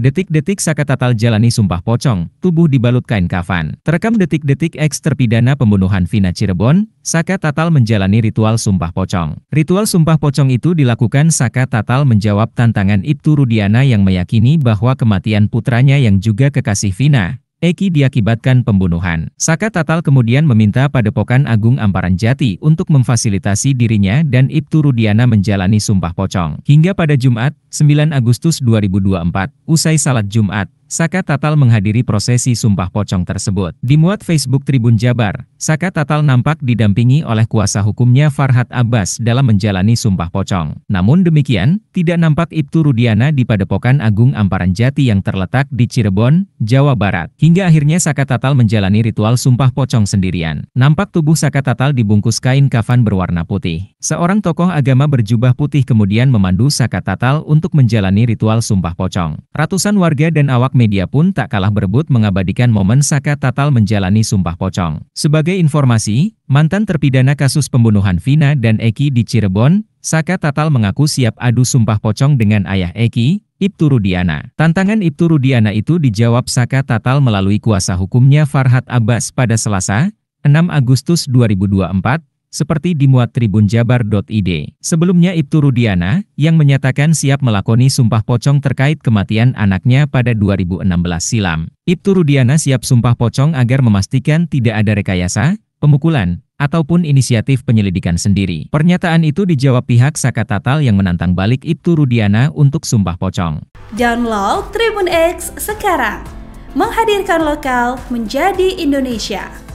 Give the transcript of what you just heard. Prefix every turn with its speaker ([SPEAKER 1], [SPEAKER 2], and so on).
[SPEAKER 1] Detik-detik Saka Tatal jalani sumpah pocong, tubuh dibalut kain kafan. Terekam detik-detik eks terpidana pembunuhan Vina Cirebon, Saka Tatal menjalani ritual sumpah pocong. Ritual sumpah pocong itu dilakukan Saka Tatal menjawab tantangan Ibtu Rudiana yang meyakini bahwa kematian putranya yang juga kekasih Vina, Eki diakibatkan pembunuhan. Saka Tatal kemudian meminta Padepokan Agung Amparan Jati untuk memfasilitasi dirinya dan Ibtu Rudiana menjalani sumpah pocong. Hingga pada Jumat, 9 Agustus 2024, usai salat Jumat, Saka Tatal menghadiri prosesi sumpah pocong tersebut. Dimuat Facebook Tribun Jabar, Saka Tatal nampak didampingi oleh kuasa hukumnya Farhad Abbas dalam menjalani sumpah pocong. Namun demikian, tidak nampak Ibtu Rudiana di Padepokan Agung Amparan Jati yang terletak di Cirebon, Jawa Barat. Hingga akhirnya Saka Tatal menjalani ritual sumpah pocong sendirian. Nampak tubuh Saka Tatal dibungkus kain kafan berwarna putih. Seorang tokoh agama berjubah putih kemudian memandu Saka Tatal untuk menjalani ritual sumpah pocong. Ratusan warga dan awak media pun tak kalah berebut mengabadikan momen Saka Tatal menjalani sumpah pocong. Sebagai informasi, mantan terpidana kasus pembunuhan Vina dan Eki di Cirebon, Saka Tatal mengaku siap adu sumpah pocong dengan ayah Eki, Ibtu Rudiana. Tantangan Ibtu Rudiana itu dijawab Saka Tatal melalui kuasa hukumnya Farhad Abbas pada Selasa, 6 Agustus 2024, seperti dimuat tribunjabar.id. Sebelumnya Ibtu Rudiana, yang menyatakan siap melakoni sumpah pocong terkait kematian anaknya pada 2016 silam. Ibtu Rudiana siap sumpah pocong agar memastikan tidak ada rekayasa, pemukulan, ataupun inisiatif penyelidikan sendiri. Pernyataan itu dijawab pihak Saka Tatal yang menantang balik Ibtu Rudiana untuk sumpah pocong. Download Tribun X sekarang. Menghadirkan lokal menjadi Indonesia.